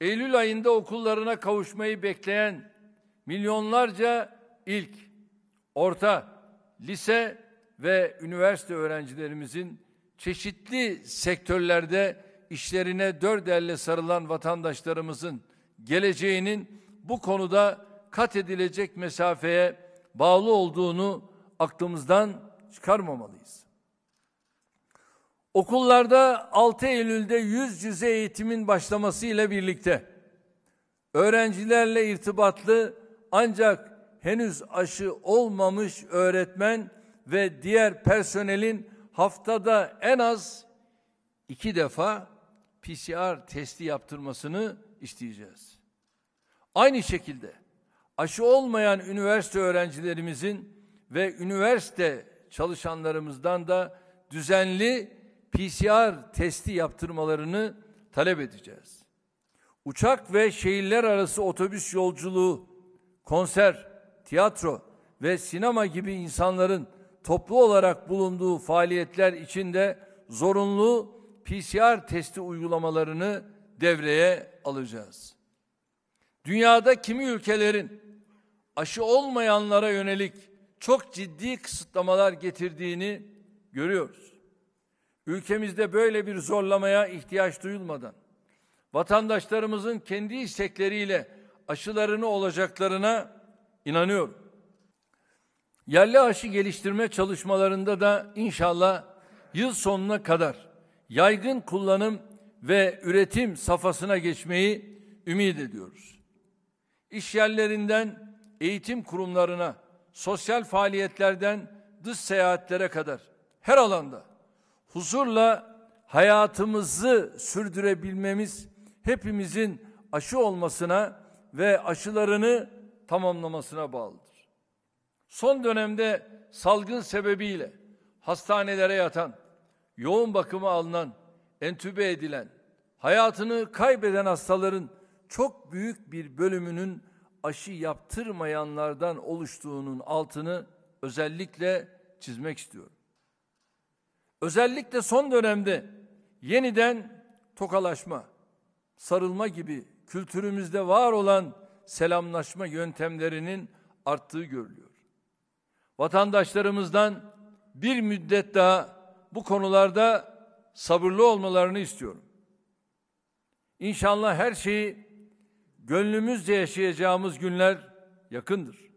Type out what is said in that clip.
Eylül ayında okullarına kavuşmayı bekleyen milyonlarca ilk, orta, lise ve üniversite öğrencilerimizin çeşitli sektörlerde işlerine dört elle sarılan vatandaşlarımızın geleceğinin bu konuda kat edilecek mesafeye bağlı olduğunu aklımızdan çıkarmamalıyız. Okullarda 6 Eylül'de yüz yüze eğitimin başlaması ile birlikte öğrencilerle irtibatlı ancak henüz aşı olmamış öğretmen ve diğer personelin haftada en az iki defa PCR testi yaptırmasını isteyeceğiz. Aynı şekilde aşı olmayan üniversite öğrencilerimizin ve üniversite çalışanlarımızdan da düzenli PCR testi yaptırmalarını talep edeceğiz. Uçak ve şehirler arası otobüs yolculuğu, konser, tiyatro ve sinema gibi insanların toplu olarak bulunduğu faaliyetler için de zorunlu PCR testi uygulamalarını devreye alacağız. Dünyada kimi ülkelerin aşı olmayanlara yönelik çok ciddi kısıtlamalar getirdiğini görüyoruz. Ülkemizde böyle bir zorlamaya ihtiyaç duyulmadan vatandaşlarımızın kendi istekleriyle aşılarını olacaklarına inanıyorum. Yerli aşı geliştirme çalışmalarında da inşallah yıl sonuna kadar yaygın kullanım ve üretim safhasına geçmeyi ümit ediyoruz. İş yerlerinden eğitim kurumlarına, sosyal faaliyetlerden dış seyahatlere kadar her alanda huzurla hayatımızı sürdürebilmemiz hepimizin aşı olmasına ve aşılarını tamamlamasına bağlıdır. Son dönemde salgın sebebiyle hastanelere yatan, yoğun bakıma alınan, entübe edilen, hayatını kaybeden hastaların çok büyük bir bölümünün aşı yaptırmayanlardan oluştuğunun altını özellikle çizmek istiyorum. Özellikle son dönemde yeniden tokalaşma, sarılma gibi kültürümüzde var olan selamlaşma yöntemlerinin arttığı görülüyor. Vatandaşlarımızdan bir müddet daha bu konularda sabırlı olmalarını istiyorum. İnşallah her şeyi gönlümüzce yaşayacağımız günler yakındır.